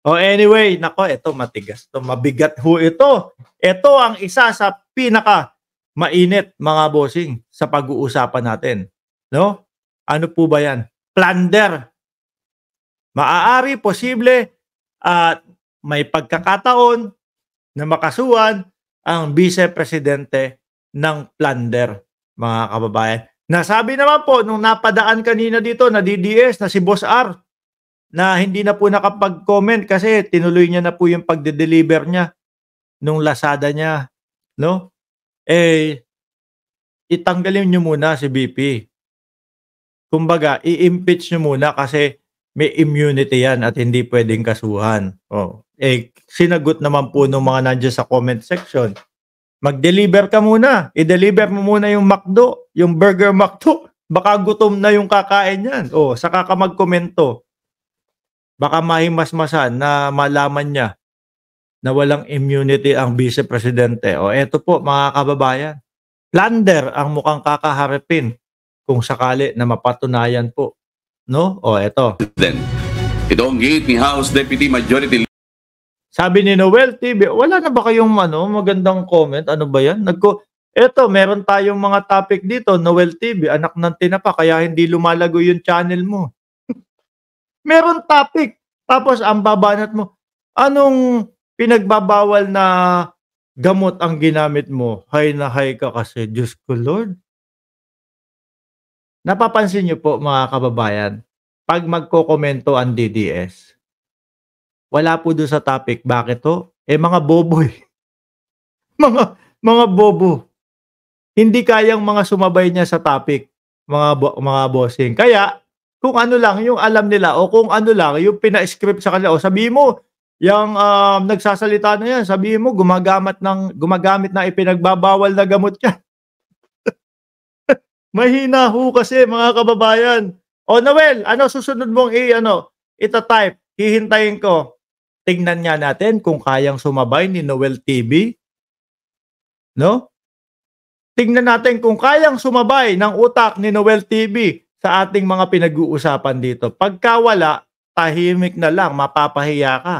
Oh, anyway, nako, ito matigas. to mabigat ho ito. Ito ang isa sa pinaka mainit mga bossing sa pag-uusapan natin. No? Ano po ba 'yan? Plunder. Maaari posible at uh, may pagkakataon na makasuhan ang vice-presidente ng plunder, mga kababayan. Nasabi naman po nung napadaan kanina dito na DDS na si Boss R, na hindi na po nakapag-comment kasi tinuloy niya na po yung pagde-deliver niya nung Lazada niya, no? Eh itanggalin niyo muna si BP. Kumbaga, i-impeach niyo muna kasi may immunity yan at hindi pwedeng kasuhan. Oh. Eh, sinagot naman po ng mga nandiyan sa comment section. Mag-deliver ka muna. I-deliver mo muna yung McDo, yung Burger McDo. Baka gutom na yung kakain niyan. Oh, saka ka magkomento. Baka mahimasmasan na malaman niya na walang immunity ang vice presidente. O eto po mga kababayan, plunder ang mukhang kakaharapin kung sakali na mapatunayan po. No? O eto. Then, itonggit ni House Deputy Majority Sabi ni Noel TV, wala na ba kayong ano, magandang comment? Ano ba yan? Nagko, eto, meron tayong mga topic dito, Noel TV, anak ng tinapa, kaya hindi lumalago yung channel mo. Meron topic. Tapos ang babanat mo, anong pinagbabawal na gamot ang ginamit mo? Hay na hay ka kasi, Diyos ko Lord. Napapansin niyo po mga kababayan, pag magkokomento ang DDS, wala po doon sa topic. Bakit to? Eh mga boboy. mga, mga bobo. Hindi kayang mga sumabay niya sa topic, mga, bo- mga bossing. Kaya, kung ano lang yung alam nila o kung ano lang yung pina-script sa kanila. O sabihin mo, yung um, nagsasalita na yan, sabihin mo, gumagamit ng, gumagamit na ipinagbabawal na gamot yan. Mahina ho kasi mga kababayan. O Noel, ano susunod mong i ano, ita-type? Hihintayin ko. Tingnan nga natin kung kayang sumabay ni Noel TV. No? Tingnan natin kung kayang sumabay ng utak ni Noel TV sa ating mga pinag-uusapan dito. Pagka wala, tahimik na lang, mapapahiya ka.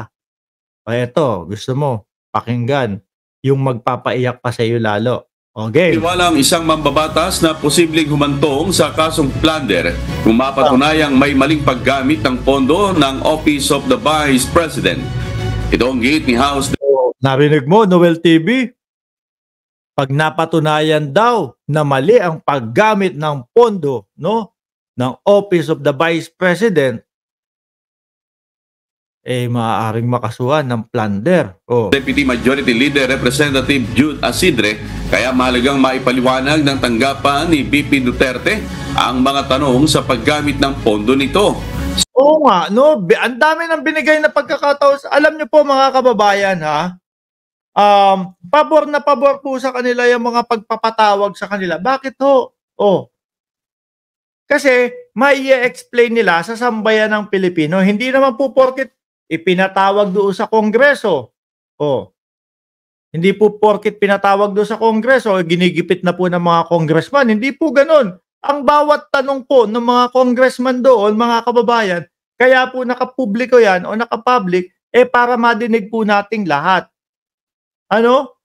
O eto, gusto mo, pakinggan yung magpapaiyak pa sa iyo lalo. Okay. ang isang mambabatas na posibleng humantong sa kasong plunder kung mapatunayang may maling paggamit ng pondo ng Office of the Vice President. Ito ang gate ni House... Narinig mo, Noel TV? Pag napatunayan daw na mali ang paggamit ng pondo no, ng Office of the Vice President, eh maaaring makasuhan ng plunder. Oh. Deputy Majority Leader Representative Jude Asidre, kaya mahalagang maipaliwanag ng tanggapan ni BP Duterte ang mga tanong sa paggamit ng pondo nito. Oo nga, no? Ang dami ng binigay na pagkakataon. Alam niyo po mga kababayan ha, um, pabor na pabor po sa kanila yung mga pagpapatawag sa kanila. Bakit ho? Oh, kasi may explain nila sa sambayan ng Pilipino, hindi naman po porket ipinatawag doon sa Kongreso. Oh. Hindi po porket pinatawag doon sa Kongreso, eh, ginigipit na po ng mga congressman. Hindi po ganun. Ang bawat tanong po ng mga congressman doon, mga kababayan, kaya po nakapubliko yan o nakapublic, eh para madinig po nating lahat. Ano?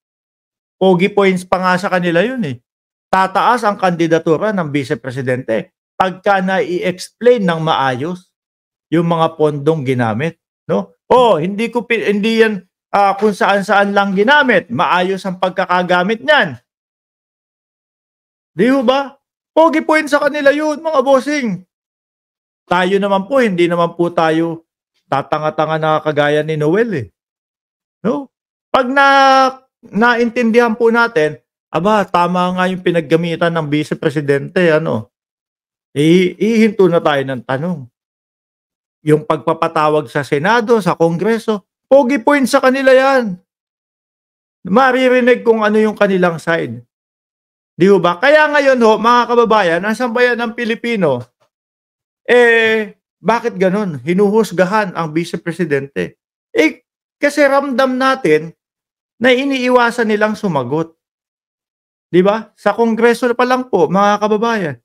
Pogi points pa nga sa kanila yun eh. Tataas ang kandidatura ng vice-presidente pagka na i-explain ng maayos yung mga pondong ginamit, no? Oh, hindi ko hindi yan uh, kung saan-saan lang ginamit. Maayos ang pagkakagamit niyan. Di ba? Pogi po sa kanila yun, mga bossing. Tayo naman po, hindi naman po tayo tatanga-tanga na kagaya ni Noel eh. No? Pag na naintindihan po natin, aba, tama nga yung pinaggamitan ng vice presidente, ano, eh, ihinto na tayo ng tanong. Yung pagpapatawag sa Senado, sa Kongreso, pogi point sa kanila yan. Maririnig kung ano yung kanilang side. Di ba? Kaya ngayon ho, mga kababayan, ang sambayan ng Pilipino? Eh, bakit ganun? Hinuhusgahan ang Vice Presidente. Eh, kasi ramdam natin na iniiwasan nilang sumagot. Di ba? Sa Kongreso pa lang po, mga kababayan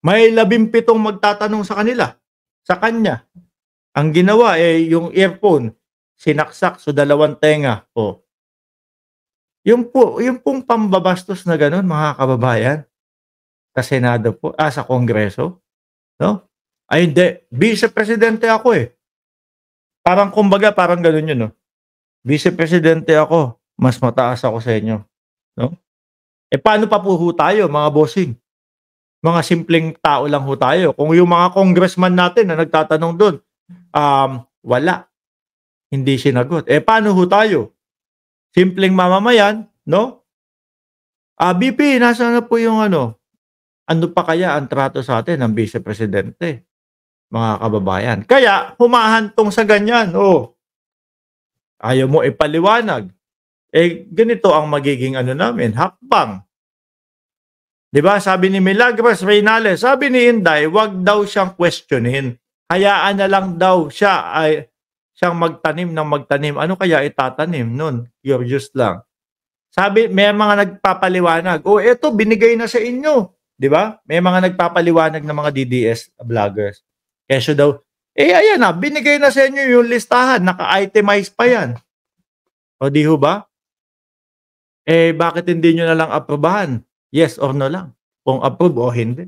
may labimpitong magtatanong sa kanila, sa kanya. Ang ginawa eh, yung earphone, sinaksak so dalawang tenga po. Yung, po, yung pong pambabastos na ganun, mga kababayan, sa Senado po, ah, sa Kongreso, no? Ay, hindi. Vice-presidente ako eh. Parang kumbaga, parang ganun yun, no? Vice-presidente ako, mas mataas ako sa inyo. No? E paano pa po tayo, mga bossing? mga simpleng tao lang ho tayo. Kung yung mga congressman natin na nagtatanong doon, um, wala. Hindi sinagot. Eh, paano ho tayo? Simpleng mamamayan, no? Ah, BP, nasa na po yung ano? Ano pa kaya ang trato sa atin ng Vice Presidente? Mga kababayan. Kaya, humahantong sa ganyan, oh. Ayaw mo ipaliwanag. Eh, ganito ang magiging ano namin, hakbang 'Di ba? Sabi ni Milagros Reynales, sabi ni Inday, 'wag daw siyang questionin. Hayaan na lang daw siya ay siyang magtanim ng magtanim. Ano kaya itatanim nun? Curious lang. Sabi, may mga nagpapaliwanag. O oh, eto, binigay na sa inyo. Di ba? May mga nagpapaliwanag ng mga DDS vloggers. Keso daw, eh ayan na, binigay na sa inyo yung listahan. Naka-itemize pa yan. O di ho ba? Eh bakit hindi nyo na lang aprobahan? Yes or no lang. Kung approve o hindi.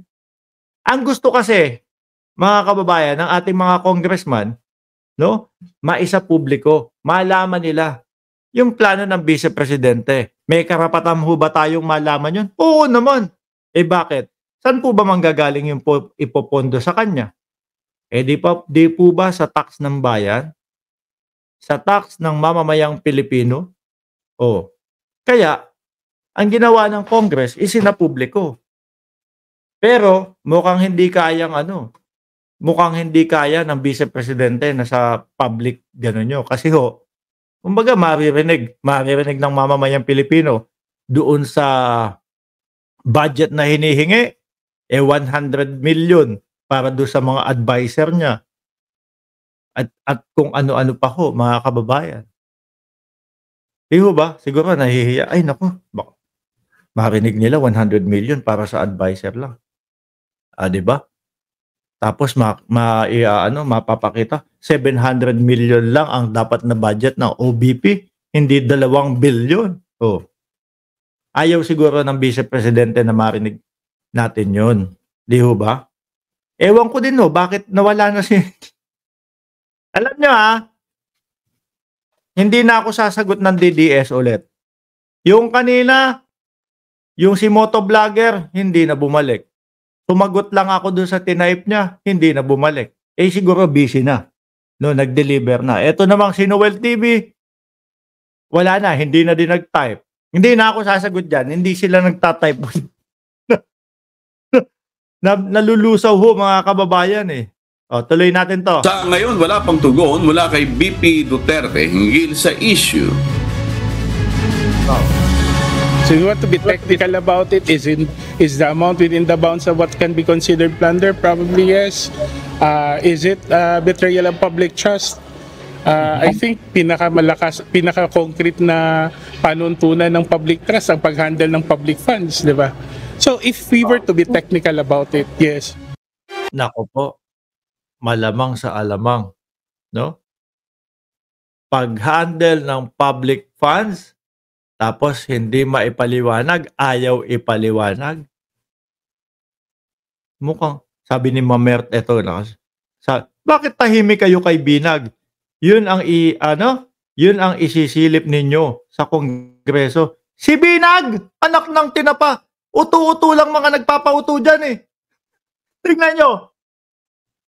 Ang gusto kasi, mga kababayan, ng ating mga congressman, no? Maisa publiko, malaman nila yung plano ng vice presidente. May karapatan ho ba tayong malaman yun? Oo naman. Eh bakit? Saan po ba manggagaling yung po, ipopondo sa kanya? Eh di, pa, di po ba sa tax ng bayan? Sa tax ng mamamayang Pilipino? Oo. Kaya, ang ginawa ng Congress, isinapubliko. Pero mukhang hindi kayang ano, mukhang hindi kaya ng vice presidente na sa public gano'n nyo. Kasi ho, kumbaga maririnig, maririnig ng mamamayang Pilipino doon sa budget na hinihingi, eh 100 million para doon sa mga adviser niya. At, at kung ano-ano pa ho, mga kababayan. Di ba? Siguro nahihiya. Ay, naku, bak Marinig nila 100 million para sa advisor lang. Ah, 'di ba? Tapos ma, ma uh, ano, mapapakita 700 million lang ang dapat na budget ng OBP, hindi 2 billion. Oh. Ayaw siguro ng vice presidente na marinig natin 'yon. Di ho ba? Ewan ko din no, bakit nawala na si Alam niyo ah, hindi na ako sasagot ng DDS ulit. Yung kanina, yung si Moto Vlogger, hindi na bumalik. Tumagot lang ako dun sa tinipe niya, hindi na bumalik. Eh siguro busy na. No, nag-deliver na. Ito namang si Noel TV, wala na, hindi na din nag-type. Hindi na ako sasagot dyan, hindi sila nagtatype. na, nalulusaw ho mga kababayan eh. O, tuloy natin to. Sa ngayon, wala pang tugon mula kay BP Duterte hinggil sa issue. Oh. So you want to be technical about it? Is in is the amount within the bounds of what can be considered plunder? Probably yes. Uh, is it uh, betrayal of public trust? Uh, I think pinakamalakas, pinaka-concrete na panuntunan ng public trust ang paghandle ng public funds, di ba? So if we were to be technical about it, yes. Nako po, malamang sa alamang, no? Paghandle ng public funds tapos hindi maipaliwanag, ayaw ipaliwanag. Mukhang sabi ni Mamert ito na sa bakit tahimik kayo kay Binag? Yun ang i ano? Yun ang isisilip ninyo sa kongreso. Si Binag, anak ng tinapa. Utu-utu lang mga nagpapauto diyan eh. Tingnan nyo.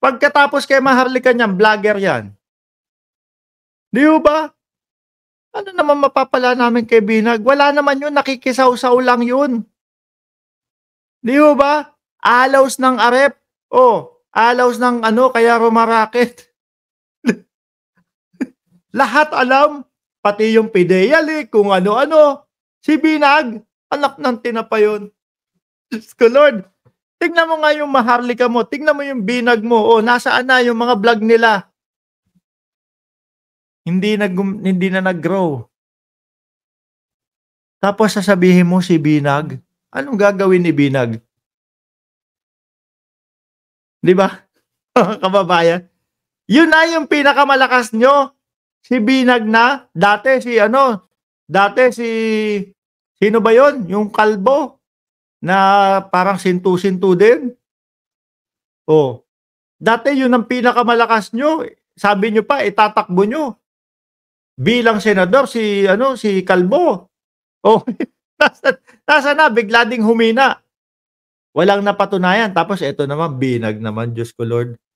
Pagkatapos kay Maharlika niyan, vlogger yan. Di ba? ano naman mapapala namin kay Binag? Wala naman yun, nakikisaw-saw lang yun. Di ba ba? Alaws ng arep. O, oh, alaws ng ano, kaya rumaraket. Lahat alam, pati yung pideyali, kung ano-ano. Si Binag, anak ng tinapa yun. Diyos ko Lord. Tignan mo nga yung maharlika mo, tignan mo yung binag mo, o oh, nasaan na yung mga vlog nila. Hindi, nag, hindi na naggrow. Tapos sasabihin mo si Binag, anong gagawin ni Binag? Di ba? Kababayan. Yun na yung pinakamalakas nyo. Si Binag na, dati si ano, dati si, sino ba yon Yung kalbo na parang sintu-sintu din. Oh. Dati yun ang pinakamalakas nyo. Sabi nyo pa, itatakbo nyo bilang senador si ano si Kalbo. Oh, nasa na bigla ding humina. Walang napatunayan tapos ito naman binag naman Diyos ko Lord.